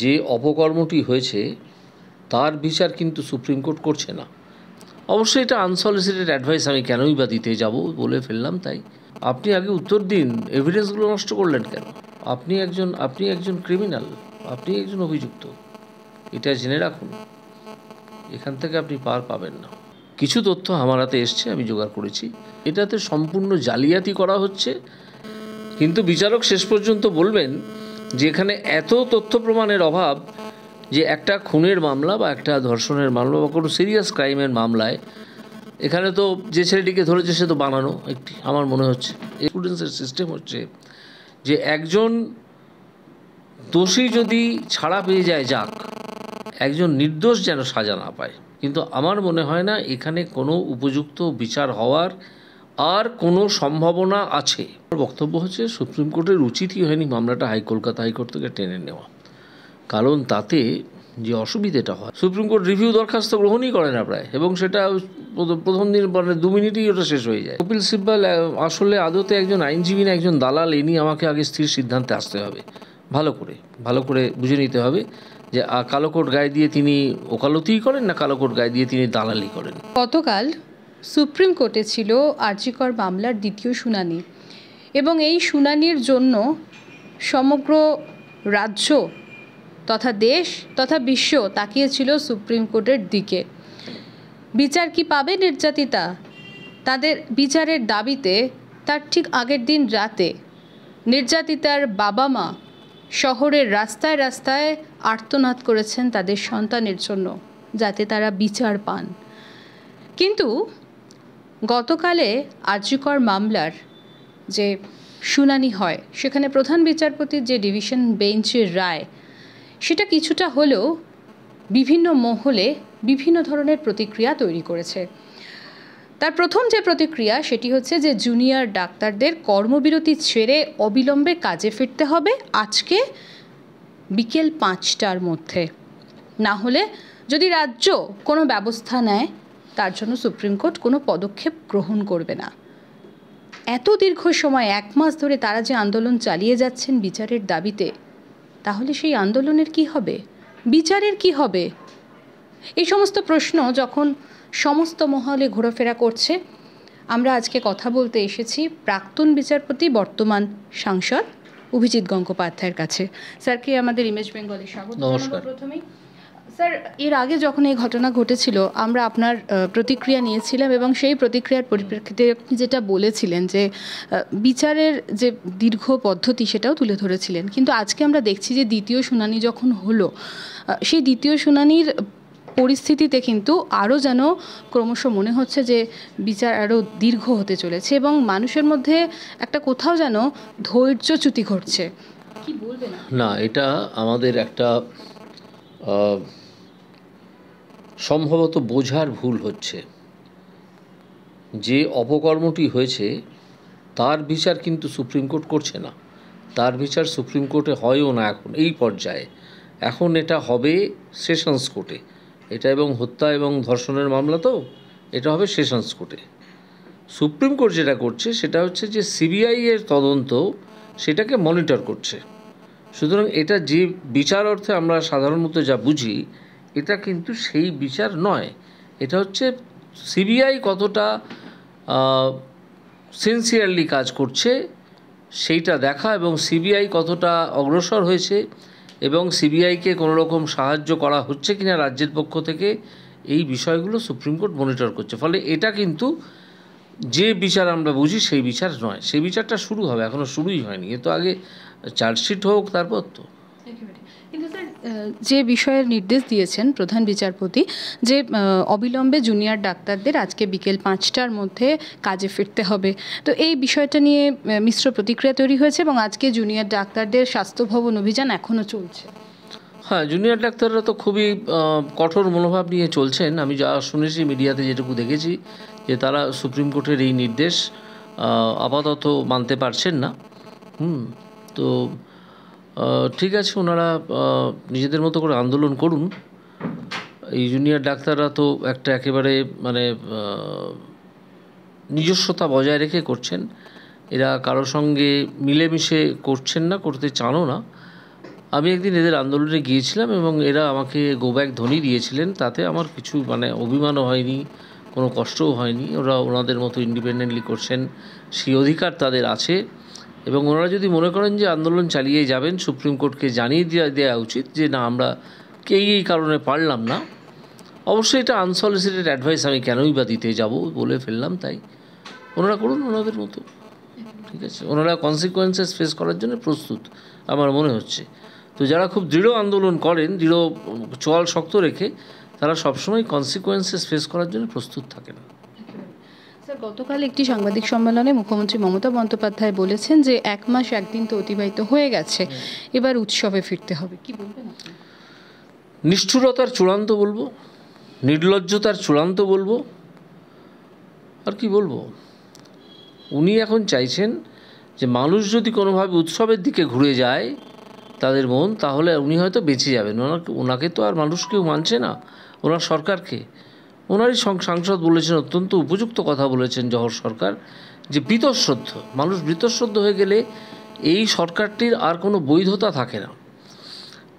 যে অপকর্মটি হয়েছে তার বিচার কিন্তু সুপ্রিম কোর্ট করছে না অবশ্যই এটা আনসলিসিটেড অ্যাডভাইস আমি কেনই বা দিতে যাব বলে ফেললাম তাই আপনি আগে উত্তর দিন এভিডেন্সগুলো নষ্ট করলেন কেন আপনি একজন আপনি একজন ক্রিমিনাল আপনি একজন অভিযুক্ত এটা জেনে রাখুন এখান থেকে আপনি পার পাবেন না কিছু তথ্য আমার হাতে এসছে আমি জোগাড় করেছি এটাতে সম্পূর্ণ জালিয়াতি করা হচ্ছে কিন্তু বিচারক শেষ পর্যন্ত বলবেন যেখানে এত তথ্য প্রমাণের অভাব যে একটা খুনের মামলা বা একটা ধর্ষণের মামলা বা কোনো সিরিয়াস ক্রাইমের মামলায় এখানে তো যে ছেলেটিকে ধরেছে সে তো বানানো একটি আমার মনে হচ্ছে এভিডেন্সের সিস্টেম হচ্ছে যে একজন দোষী যদি ছাড়া পেয়ে যায় যাক একজন নির্দোষ যেন সাজা না পায় কিন্তু আমার মনে হয় না এখানে কোনো উপযুক্ত বিচার হওয়ার আর কোনো সম্ভাবনা আছে বক্তব্য হচ্ছে সুপ্রিম কোর্টের উচিতই হয়নি মামলাটা হাই কলকাতা হাইকোর্ট থেকে টেনে নেওয়া কারণ তাতে যে অসুবিধেটা হয় সুপ্রিম কোর্ট রিভিউ দরখাস্ত গ্রহণই করে না প্রায় এবং সেটা প্রথম দিন মানে দু মিনিটেই ওটা শেষ হয়ে যায় কপিল সিব্বাল আসলে আদতে একজন আইনজীবী না একজন দালাল এনি নিয়ে আমাকে আগে স্থির সিদ্ধান্তে আসতে হবে ভালো করে ভালো করে বুঝে নিতে হবে যে কালো কোট গায়ে দিয়ে তিনি ওকালতিই করেন না কালো কোট গায়ে দিয়ে তিনি দালালি করেন গতকাল সুপ্রিম কোর্টে ছিল আর্জিকর মামলার দ্বিতীয় শুনানি এবং এই শুনানির জন্য সমগ্র রাজ্য তথা দেশ তথা বিশ্ব তাকিয়েছিল সুপ্রিম কোর্টের দিকে বিচার কি পাবে নির্যাতিতা তাদের বিচারের দাবিতে তার ঠিক আগের দিন রাতে নির্যাতিতার বাবা মা শহরের রাস্তায় রাস্তায় আর্তনাদ করেছেন তাদের সন্তানের জন্য যাতে তারা বিচার পান কিন্তু গতকালে আর্যকর মামলার যে শুনানি হয় সেখানে প্রধান বিচারপতির যে ডিভিশন বেঞ্চের রায় সেটা কিছুটা হলেও বিভিন্ন মহলে বিভিন্ন ধরনের প্রতিক্রিয়া তৈরি করেছে তার প্রথম যে প্রতিক্রিয়া সেটি হচ্ছে যে জুনিয়র ডাক্তারদের কর্মবিরতি ছেড়ে অবিলম্বে কাজে ফিরতে হবে আজকে বিকেল পাঁচটার মধ্যে না হলে যদি রাজ্য কোনো ব্যবস্থা নেয় তার জন্য সুপ্রিম কোর্ট কোনো পদক্ষেপ গ্রহণ করবে না এত দীর্ঘ সময় এক মাস ধরে তারা যে আন্দোলন চালিয়ে যাচ্ছেন বিচারের দাবিতে তাহলে সেই আন্দোলনের কি হবে বিচারের কি হবে এই সমস্ত প্রশ্ন যখন সমস্ত মহলে ঘোরাফেরা করছে আমরা আজকে কথা বলতে এসেছি প্রাক্তন বিচারপতি বর্তমান সাংসদ অভিজিৎ গঙ্গোপাধ্যায়ের কাছে স্যারকে আমাদের ইমেজ বেঙ্গলের স্বাগত প্রথমেই স্যার এর আগে যখন এই ঘটনা ঘটেছিল আমরা আপনার প্রতিক্রিয়া নিয়েছিলাম এবং সেই প্রতিক্রিয়ার পরিপ্রেক্ষিতে যেটা বলেছিলেন যে বিচারের যে দীর্ঘ পদ্ধতি সেটাও তুলে ধরেছিলেন কিন্তু আজকে আমরা দেখছি যে দ্বিতীয় শুনানি যখন হলো সেই দ্বিতীয় শুনানির পরিস্থিতিতে কিন্তু আরও যেন ক্রমশ মনে হচ্ছে যে বিচার আরও দীর্ঘ হতে চলেছে এবং মানুষের মধ্যে একটা কোথাও যেন ধৈর্যচ্যুতি ঘটছে কি বলবেন না এটা আমাদের একটা সম্ভবত বোঝার ভুল হচ্ছে যে অপকর্মটি হয়েছে তার বিচার কিন্তু সুপ্রিম কোর্ট করছে না তার বিচার সুপ্রিম কোর্টে হয়ও না এখন এই পর্যায়ে এখন এটা হবে সেশনস কোর্টে এটা এবং হত্যা এবং ধর্ষণের মামলা তো এটা হবে সেশনস কোর্টে সুপ্রিম কোর্ট যেটা করছে সেটা হচ্ছে যে সিবিআই এর তদন্ত সেটাকে মনিটর করছে সুতরাং এটা যে বিচার অর্থে আমরা সাধারণত যা বুঝি এটা কিন্তু সেই বিচার নয় এটা হচ্ছে সিবিআই কতটা সিনসিয়ারলি কাজ করছে সেইটা দেখা এবং সিবিআই কতটা অগ্রসর হয়েছে এবং সিবিআইকে কোনো রকম সাহায্য করা হচ্ছে কিনা রাজ্যের পক্ষ থেকে এই বিষয়গুলো সুপ্রিম কোর্ট মনিটর করছে ফলে এটা কিন্তু যে বিচার আমরা বুঝি সেই বিচার নয় সেই বিচারটা শুরু হবে এখনও শুরুই হয়নি এ তো আগে চার্জশিট হোক তারপর তো কিন্তু স্যার uh, যে বিষয়ের নির্দেশ দিয়েছেন প্রধান বিচারপতি যে অবিলম্বে জুনিয়র ডাক্তারদের আজকে বিকেল পাঁচটার মধ্যে কাজে ফিরতে হবে তো এই বিষয়টা নিয়ে মিশ্র প্রতিক্রিয়া তৈরি হয়েছে এবং আজকে জুনিয়র ডাক্তারদের স্বাস্থ্য ভবন অভিযান এখনও চলছে হ্যাঁ জুনিয়র ডাক্তাররা তো খুবই কঠোর মনোভাব নিয়ে চলছেন আমি যা শুনেছি মিডিয়াতে যেটুকু দেখেছি যে তারা সুপ্রিম কোর্টের এই নির্দেশ আপাতত মানতে পারছেন না হুম তো ঠিক আছে ওনারা নিজেদের মতো করে আন্দোলন করুন এই জুনিয়র ডাক্তাররা তো একটা একেবারে মানে নিজস্বতা বজায় রেখে করছেন এরা কারোর সঙ্গে মিলেমিশে করছেন না করতে চানও না আমি একদিন এদের আন্দোলনে গিয়েছিলাম এবং এরা আমাকে গোব্যাক ধ্বনি দিয়েছিলেন তাতে আমার কিছু মানে অভিমানও হয়নি কোনো কষ্টও হয়নি ওরা ওনাদের মতো ইন্ডিপেন্ডেন্টলি করছেন সেই অধিকার তাদের আছে এবং ওনারা যদি মনে করেন যে আন্দোলন চালিয়ে যাবেন সুপ্রিম কোর্টকে জানিয়ে দেওয়া দেওয়া উচিত যে না আমরা কেই এই কারণে পারলাম না অবশ্যই এটা আনসলিসিটেড অ্যাডভাইস আমি কেনই বা দিতে যাব বলে ফেললাম তাই ওনারা করুন ওনাদের মতো ঠিক আছে ওনারা কনসিকোয়েন্সেস ফেস করার জন্য প্রস্তুত আমার মনে হচ্ছে তো যারা খুব দৃঢ় আন্দোলন করেন দৃঢ় চল শক্ত রেখে তারা সবসময় কনসিকোয়েন্সেস ফেস করার জন্য প্রস্তুত থাকে না গতকাল একটি সাংবাদিক সম্মেলনে মুখ্যমন্ত্রী মমতা বন্দ্যোপাধ্যায় বলেছেন যে এক মাস একদিন তো অতিবাহিত হয়ে গেছে এবার উৎসবে ফিরতে হবে কি বলবেন নিষ্ঠুরতার চূড়ান্ত বলবো নির্লজ্জতার চূড়ান্ত বলবো আর কি বলবো উনি এখন চাইছেন যে মানুষ যদি কোনোভাবে উৎসবের দিকে ঘুরে যায় তাদের মন তাহলে উনি হয়তো বেঁচে যাবেন ওনাকে ওনাকে তো আর মানুষ কেউ মানছে না ওনার সরকারকে ওনারই সাংসদ বলেছেন অত্যন্ত উপযুক্ত কথা বলেছেন জহর সরকার যে বৃতশ্রদ্ধ মানুষ বৃতশ্রদ্ধ হয়ে গেলে এই সরকারটির আর কোনো বৈধতা থাকে না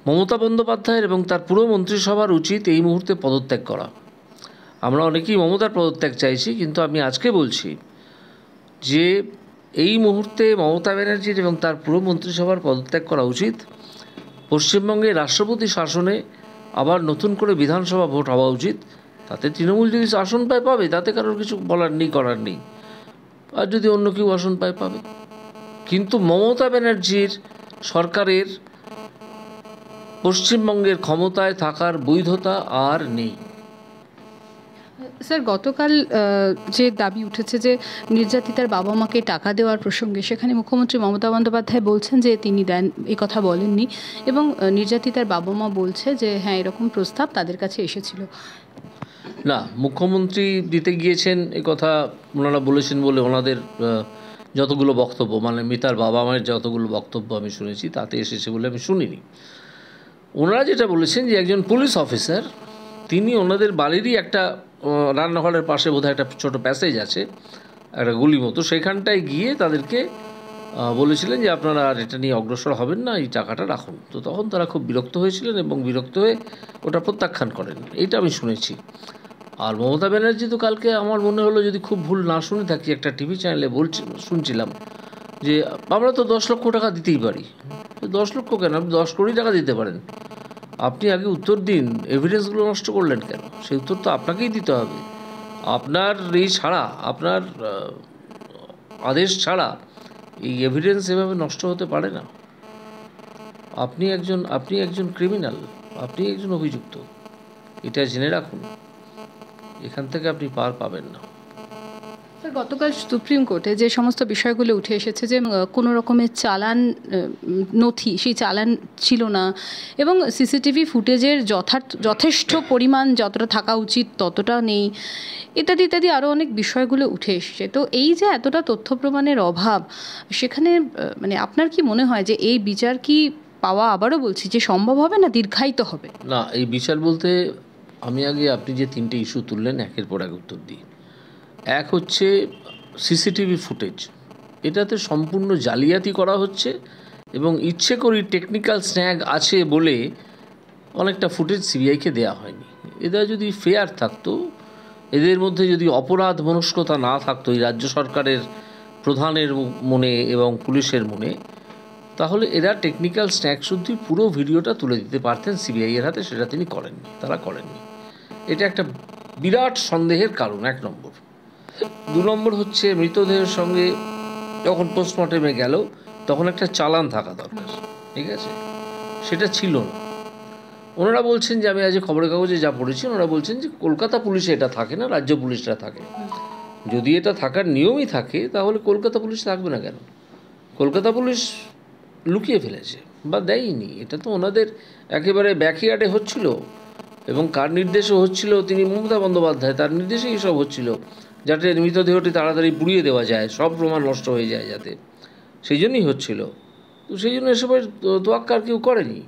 মমতা বন্দ্যোপাধ্যায়ের এবং তার পুরো মন্ত্রিসভার উচিত এই মুহূর্তে পদত্যাগ করা আমরা অনেকেই মমতার পদত্যাগ চাইছি কিন্তু আমি আজকে বলছি যে এই মুহূর্তে মমতা ব্যানার্জির এবং তার পুরো মন্ত্রিসভার পদত্যাগ করা উচিত পশ্চিমবঙ্গে রাষ্ট্রপতি শাসনে আবার নতুন করে বিধানসভা ভোট হওয়া উচিত তাতে তৃণমূল যদি আসন পায় পাবে তাতে কারোর কিছু বলার নেই করার নেই আর যদি অন্য কেউ আসন পায় পাবে কিন্তু মমতা ব্যানার্জির সরকারের পশ্চিমবঙ্গের ক্ষমতায় থাকার বৈধতা আর নেই স্যার গতকাল যে দাবি উঠেছে যে নির্যাতিতার বাবা মাকে টাকা দেওয়ার প্রসঙ্গে সেখানে মুখ্যমন্ত্রী মমতা বন্দ্যোপাধ্যায় বলছেন যে তিনি দেন এ কথা বলেননি এবং নির্যাতিতার বাবা মা বলছে যে হ্যাঁ এরকম প্রস্তাব তাদের কাছে এসেছিল না মুখ্যমন্ত্রী দিতে গিয়েছেন এ কথা ওনারা বলেছেন বলে ওনাদের যতগুলো বক্তব্য মানে মিতার বাবা মায়ের যতগুলো বক্তব্য আমি শুনেছি তাতে এসেছে বলে আমি শুনিনি ওনারা যেটা বলেছেন যে একজন পুলিশ অফিসার তিনি ওনাদের বাড়িরই একটা রান্নাঘরের পাশে বোধহয় একটা ছোট প্যাসেজ আছে একটা গুলি মতো সেখানটায় গিয়ে তাদেরকে বলেছিলেন যে আপনারা আর এটা নিয়ে অগ্রসর হবেন না এই টাকাটা রাখুন তো তখন তারা খুব বিরক্ত হয়েছিলেন এবং বিরক্ত হয়ে ওটা প্রত্যাখ্যান করেন এটা আমি শুনেছি আর মমতা ব্যানার্জি তো কালকে আমার মনে হলো যদি খুব ভুল না শুনে থাকি একটা টিভি চ্যানেলে বলছি শুনছিলাম যে আমরা তো দশ লক্ষ টাকা দিতেই পারি দশ লক্ষ কেন আপনি দশ কোটি টাকা দিতে পারেন আপনি আগে উত্তর দিন এভিডেন্সগুলো নষ্ট করলেন কেন সেই উত্তর তো আপনাকেই দিতে হবে আপনার এই ছাড়া আপনার আদেশ ছাড়া এই এভিডেন্স এভাবে নষ্ট হতে পারে না আপনি একজন আপনি একজন ক্রিমিনাল আপনি একজন অভিযুক্ত এটা জেনে রাখুন এখান থেকে আপনি পার পাবেন না গতকাল সুপ্রিম কোর্টে যে সমস্ত বিষয়গুলো উঠে এসেছে যে কোনো রকমের চালান নথি সেই চালান ছিল না এবং সিসিটিভি ফুটেজের যথার্থ যথেষ্ট পরিমাণ যতটা থাকা উচিত ততটা নেই ইত্যাদি ইত্যাদি আরও অনেক বিষয়গুলো উঠে এসছে তো এই যে এতটা তথ্য প্রমাণের অভাব সেখানে মানে আপনার কি মনে হয় যে এই বিচার কি পাওয়া আবারও বলছি যে সম্ভব হবে না দীর্ঘায়িত হবে না এই বিচার বলতে আমি আগে আপনি যে তিনটে ইস্যু তুললেন একের পর এক উত্তর দিই এক হচ্ছে সিসিটিভি ফুটেজ এটাতে সম্পূর্ণ জালিয়াতি করা হচ্ছে এবং ইচ্ছে করি টেকনিক্যাল স্ন্যাগ আছে বলে অনেকটা ফুটেজ সিবিআইকে দেয়া হয়নি এরা যদি ফেয়ার থাকতো এদের মধ্যে যদি অপরাধ মনস্কতা না থাকতো এই রাজ্য সরকারের প্রধানের মনে এবং পুলিশের মনে তাহলে এরা টেকনিক্যাল স্ন্যাক শুদ্ধি পুরো ভিডিওটা তুলে দিতে পারতেন সিবিআইয়ের হাতে সেটা তিনি করেননি তারা করেননি এটা একটা বিরাট সন্দেহের কারণ এক নম্বর দু নম্বর হচ্ছে মৃতদেহের সঙ্গে যখন পোস্টমর্টেমে গেল তখন একটা চালান থাকা দরকার ঠিক আছে সেটা ছিল না ওনারা বলছেন যে আমি আজ খবরের কাগজে যা পড়েছি ওনারা বলছেন যে কলকাতা পুলিশে এটা থাকে না রাজ্য পুলিশরা থাকে যদি এটা থাকার নিয়মই থাকে তাহলে কলকাতা পুলিশ থাকবে না কেন কলকাতা পুলিশ লুকিয়ে ফেলেছে বা দেয়নি এটা তো ওনাদের একেবারে ব্যাকইয়ার্ডে হচ্ছিল এবং কার নির্দেশও হচ্ছিল তিনি মমতা বন্দ্যোপাধ্যায় তার নির্দেশেই সব হচ্ছিল যাতে মৃতদেহটি তাড়াতাড়ি পুড়িয়ে দেওয়া যায় সব প্রমাণ নষ্ট হয়ে যায় যাতে সেই জন্যই হচ্ছিল তো সেই জন্য এসবের তোয়াক্কার কেউ করেনি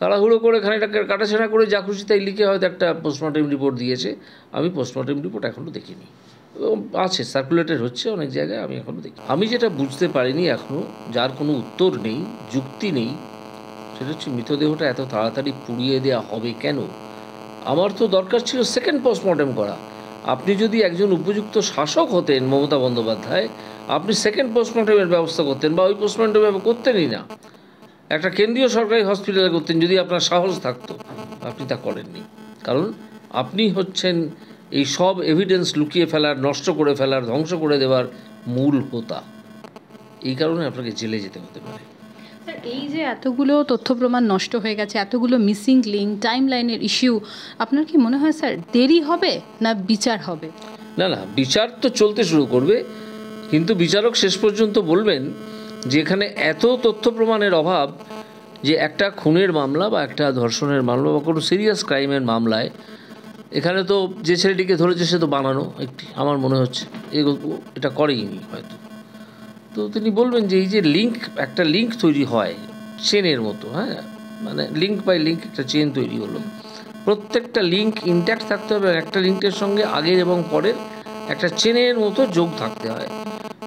তাড়াহুড়ো করে খানিকটা কাটাছেড়া করে যা খুশি তাই লিখে হয়তো একটা পোস্টমর্টম রিপোর্ট দিয়েছে আমি পোস্টমর্টম রিপোর্ট এখনও দেখিনি আছে সার্কুলেটেড হচ্ছে অনেক জায়গায় আমি এখনও দেখি আমি যেটা বুঝতে পারিনি এখনও যার কোনো উত্তর নেই যুক্তি নেই সেটা হচ্ছে মৃতদেহটা এত তাড়াতাড়ি পুড়িয়ে দেওয়া হবে কেন আমার তো দরকার ছিল সেকেন্ড পোস্টমর্টেম করা আপনি যদি একজন উপযুক্ত শাসক হতেন মমতা বন্দ্যোপাধ্যায় আপনি সেকেন্ড পোস্টমর্টেমের ব্যবস্থা করতেন বা ওই পোস্টমর্টেম করতেনই না একটা কেন্দ্রীয় সরকারি হসপিটালে করতেন যদি আপনার সাহস থাকতো আপনি তা করেননি কারণ আপনি হচ্ছেন এই সব এভিডেন্স লুকিয়ে ফেলার নষ্ট করে ফেলার ধ্বংস করে দেওয়ার মূল হোতা এই কারণে আপনাকে জেলে যেতে হতে পারে স্যার এই যে এতগুলো তথ্য প্রমাণ নষ্ট হয়ে গেছে এতগুলো মিসিং লিঙ্ক টাইম লাইনের ইস্যু আপনার কি মনে হয় স্যার দেরি হবে না বিচার হবে না না বিচার তো চলতে শুরু করবে কিন্তু বিচারক শেষ পর্যন্ত বলবেন যে এখানে এত তথ্য প্রমাণের অভাব যে একটা খুনের মামলা বা একটা ধর্ষণের মামলা বা কোনো সিরিয়াস ক্রাইমের মামলায় এখানে তো যে ছেলেটিকে ধরেছে সে তো বানানো একটি আমার মনে হচ্ছে এটা করেই হয়তো তো তিনি বলবেন যে এই যে লিঙ্ক একটা লিঙ্ক তৈরি হয় চেনের মতো হ্যাঁ মানে লিঙ্ক বাই লিঙ্ক একটা চেন তৈরি হলো প্রত্যেকটা লিঙ্ক ইন্ট্যাক্ট থাকতে হবে একটা লিঙ্কের সঙ্গে আগের এবং পরের একটা চেনের মতো যোগ থাকতে হয়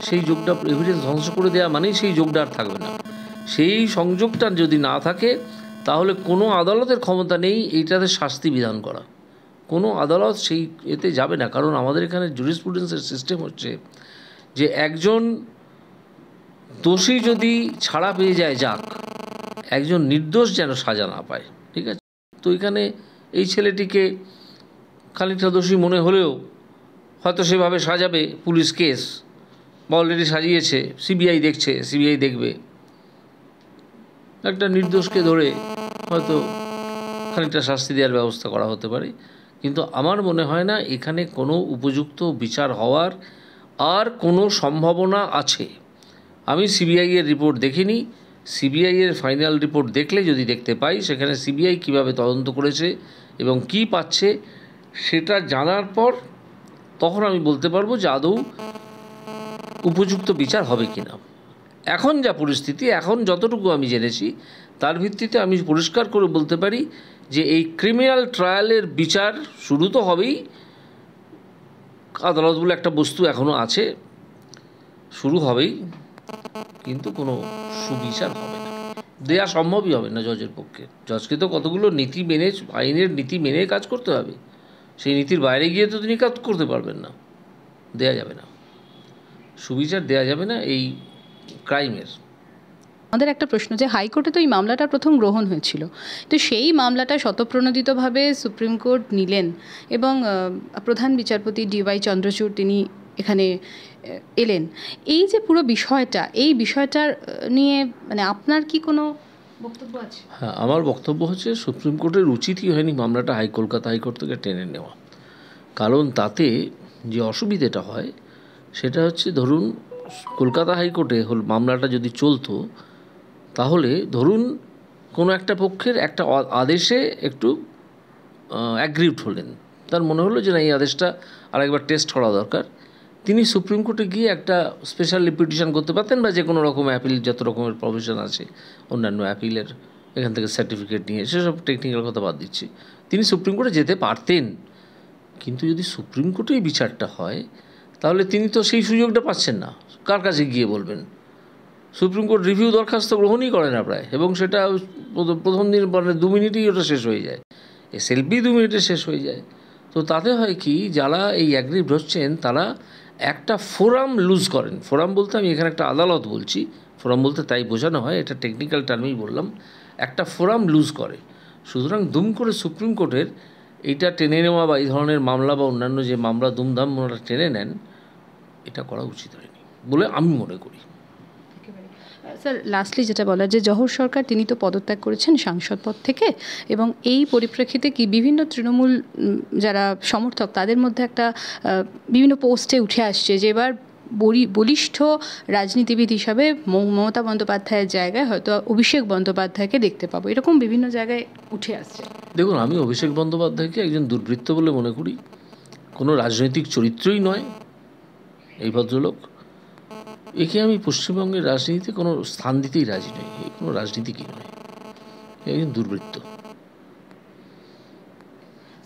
সেই যোগটা এভিডেন্স ধ্বংস করে দেওয়া মানেই সেই যোগটা আর থাকবে না সেই সংযোগটা যদি না থাকে তাহলে কোনো আদালতের ক্ষমতা নেই এইটাতে শাস্তি বিধান করা কোনো আদালত সেই এতে যাবে না কারণ আমাদের এখানে জুরিসপ্রুডেন্সের সিস্টেম হচ্ছে যে একজন দোষী যদি ছাড়া পেয়ে যায় যাক একজন নির্দোষ যেন সাজা না পায় ঠিক আছে তো এখানে এই ছেলেটিকে খানিকটা দোষী মনে হলেও হয়তো সেভাবে সাজাবে পুলিশ কেস বা অলরেডি সাজিয়েছে সিবিআই দেখছে সিবিআই দেখবে একটা নির্দোষকে ধরে হয়তো খানিকটা শাস্তি দেওয়ার ব্যবস্থা করা হতে পারে কিন্তু আমার মনে হয় না এখানে কোনো উপযুক্ত বিচার হওয়ার আর কোনো সম্ভাবনা আছে আমি সিবিআইয়ের রিপোর্ট দেখিনি সিবিআইয়ের ফাইনাল রিপোর্ট দেখলে যদি দেখতে পাই সেখানে সিবিআই কিভাবে তদন্ত করেছে এবং কি পাচ্ছে সেটা জানার পর তখন আমি বলতে পারবো যে আদৌ উপযুক্ত বিচার হবে কি না এখন যা পরিস্থিতি এখন যতটুকু আমি জেনেছি তার ভিত্তিতে আমি পরিষ্কার করে বলতে পারি যে এই ক্রিমিনাল ট্রায়ালের বিচার শুরু তো হবেই আদালত বলে একটা বস্তু এখনও আছে শুরু হবেই কিন্তু কোনো সুবিচার হবে না দেয়া সম্ভবই হবে না জজের পক্ষে জজকে তো কতগুলো নীতি মেনে আইনের নীতি মেনে কাজ করতে হবে সেই নীতির বাইরে গিয়ে তো তিনি কাজ করতে পারবেন না দেয়া যাবে না সুবিচার দেয়া যাবে না এই ক্রাইমের আমাদের একটা প্রশ্ন যে হাইকোর্টে তো এই মামলাটা প্রথম গ্রহণ হয়েছিল তো সেই মামলাটা স্বতঃপ্রণোদিতভাবে সুপ্রিম কোর্ট নিলেন এবং প্রধান বিচারপতি ডি ওয়াই চন্দ্রচূড় তিনি এখানে এলেন এই যে পুরো বিষয়টা এই বিষয়টার নিয়ে মানে আপনার কি কোনো বক্তব্য আছে হ্যাঁ আমার বক্তব্য হচ্ছে সুপ্রিম কোর্টের উচিতই হয়নি মামলাটা হাই কলকাতা হাইকোর্ট থেকে টেনে নেওয়া কারণ তাতে যে অসুবিধেটা হয় সেটা হচ্ছে ধরুন কলকাতা হাইকোর্টে হল মামলাটা যদি চলতো তাহলে ধরুন কোনো একটা পক্ষের একটা আদেশে একটু অ্যাগ্রিভড হলেন তার মনে হলো যে না এই আদেশটা আরেকবার টেস্ট করা দরকার তিনি সুপ্রিম কোর্টে গিয়ে একটা স্পেশাল পিটিশন করতে পারতেন বা যে কোনো রকম অ্যাপিল যত রকমের প্রভিশন আছে অন্যান্য অ্যাপিলের এখান থেকে সার্টিফিকেট নিয়ে সেসব টেকনিক্যাল কথা বাদ দিচ্ছি তিনি সুপ্রিম কোর্টে যেতে পারতেন কিন্তু যদি সুপ্রিম কোর্টেই বিচারটা হয় তাহলে তিনি তো সেই সুযোগটা পাচ্ছেন না কার কাছে গিয়ে বলবেন সুপ্রিম কোর্ট রিভিউ দরখাস্ত গ্রহণই করে না প্রায় এবং সেটা প্রথম দিন মানে দু মিনিটেই ওটা শেষ হয়ে যায় এসএলপি দু মিনিটে শেষ হয়ে যায় তো তাতে হয় কি যারা এই অ্যাগ্রিভ হচ্ছেন তারা একটা ফোরাম লুজ করেন ফোরাম বলতে আমি এখানে একটা আদালত বলছি ফোরাম বলতে তাই বোঝানো হয় এটা টেকনিক্যাল টার্মেই বললাম একটা ফোরাম লুজ করে সুতরাং দুম করে সুপ্রিম কোর্টের এটা টেনে নেওয়া বা এই ধরনের মামলা বা অন্যান্য যে মামলা দুমধাম ওনারা টেনে নেন এটা করা উচিত হয়নি বলে আমি মনে করি স্যার লাস্টলি যেটা বলার যে জহর সরকার তিনি তো পদত্যাগ করেছেন সাংসদ পদ থেকে এবং এই পরিপ্রেক্ষিতে কি বিভিন্ন তৃণমূল যারা সমর্থক তাদের মধ্যে একটা বিভিন্ন পোস্টে উঠে আসছে যে এবার বলিষ্ঠ রাজনীতিবিদ হিসাবে মমতা বন্দ্যোপাধ্যায়ের জায়গায় হয়তো অভিষেক বন্দ্যোপাধ্যায়কে দেখতে পাবো এরকম বিভিন্ন জায়গায় উঠে আসছে দেখুন আমি অভিষেক বন্দ্যোপাধ্যায়কে একজন দুর্বৃত্ত বলে মনে করি কোনো রাজনৈতিক চরিত্রই নয় এই ভদ্রলোক একে আমি পশ্চিমবঙ্গের রাজনীতিতে কোনো স্থান দিতেই রাজি নই এ কোনো কি নয় একজন দুর্বৃত্ত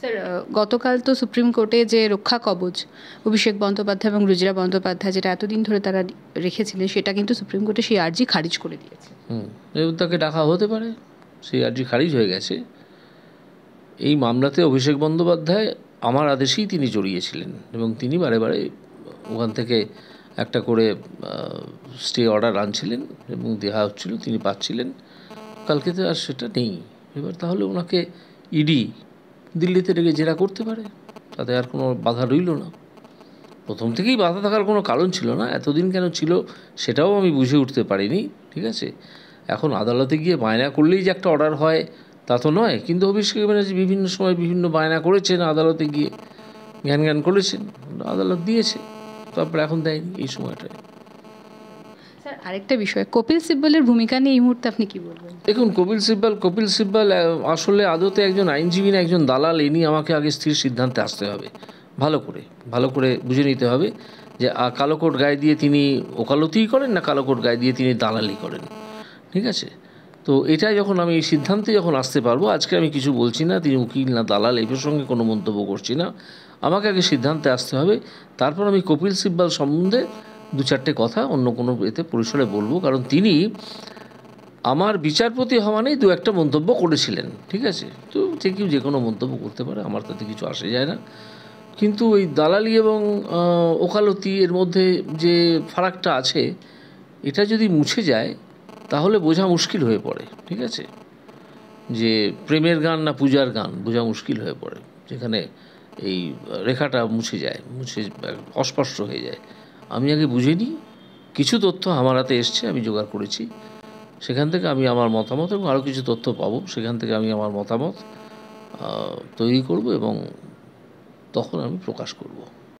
স্যার গতকাল তো সুপ্রিম কোর্টে যে রক্ষা কবচ অভিষেক বন্দ্যোপাধ্যায় এবং রুজিরা বন্দ্যোপাধ্যায় যেটা এতদিন ধরে তারা রেখেছিলেন সেটা কিন্তু সুপ্রিম কোর্টে সেই আর্জি খারিজ করে দিয়েছে হুম তাকে ডাকা হতে পারে সেই আর্জি খারিজ হয়ে গেছে এই মামলাতে অভিষেক বন্দ্যোপাধ্যায় আমার আদেশেই তিনি জড়িয়েছিলেন এবং তিনি বারে বারে ওখান থেকে একটা করে স্টে অর্ডার আনছিলেন এবং দেওয়া হচ্ছিল তিনি পাচ্ছিলেন কালকেতে আর সেটা নেই এবার তাহলে ওনাকে ইডি e দিল্লিতে রেগে জেরা করতে পারে তাতে আর কোনো বাধা রইল না প্রথম থেকেই বাধা থাকার কোনো কারণ ছিল না এতদিন কেন ছিল সেটাও আমি বুঝে উঠতে পারিনি ঠিক আছে এখন আদালতে গিয়ে বায়না করলেই যে একটা অর্ডার হয় তা তো নয় কিন্তু অভিষেক ব্যানার্জি বিভিন্ন সময় বিভিন্ন বায়না করেছেন আদালতে গিয়ে জ্ঞান জ্ঞান করেছেন আদালত দিয়েছে তারপর এখন দেয়নি এই সময়টায় স্যার আরেকটা বিষয় কপিল সিব্বলের ভূমিকা নিয়ে এই মুহূর্তে আপনি কি বলবেন দেখুন কপিল সিব্বল কপিল সিব্বল আসলে আদতে একজন আইনজীবী না একজন দালাল এনি আমাকে আগে স্থির সিদ্ধান্তে আসতে হবে ভালো করে ভালো করে বুঝে নিতে হবে যে কালোকোট গায়ে দিয়ে তিনি ওকালতিই করেন না কালো কোট গায়ে দিয়ে তিনি দালালি করেন ঠিক আছে তো এটা যখন আমি এই সিদ্ধান্তে যখন আসতে পারবো আজকে আমি কিছু বলছি না তিনি উকিল না দালাল এই প্রসঙ্গে কোনো মন্তব্য করছি না আমাকে আগে সিদ্ধান্তে আসতে হবে তারপর আমি কপিল সিব্বাল সম্বন্ধে দু চারটে কথা অন্য কোনো এতে পরিসরে বলবো কারণ তিনি আমার বিচারপতি হওয়া নেই দু একটা মন্তব্য করেছিলেন ঠিক আছে তো যে কেউ যে কোনো মন্তব্য করতে পারে আমার তাতে কিছু আসে যায় না কিন্তু ওই দালালি এবং ওকালতি এর মধ্যে যে ফারাকটা আছে এটা যদি মুছে যায় তাহলে বোঝা মুশকিল হয়ে পড়ে ঠিক আছে যে প্রেমের গান না পূজার গান বোঝা মুশকিল হয়ে পড়ে যেখানে এই রেখাটা মুছে যায় মুছে অস্পষ্ট হয়ে যায় আমি আগে বুঝিনি নিই কিছু তথ্য আমার হাতে এসছে আমি জোগাড় করেছি সেখান থেকে আমি আমার মতামত এবং আরও কিছু তথ্য পাবো সেখান থেকে আমি আমার মতামত তৈরি করব এবং তখন আমি প্রকাশ করবো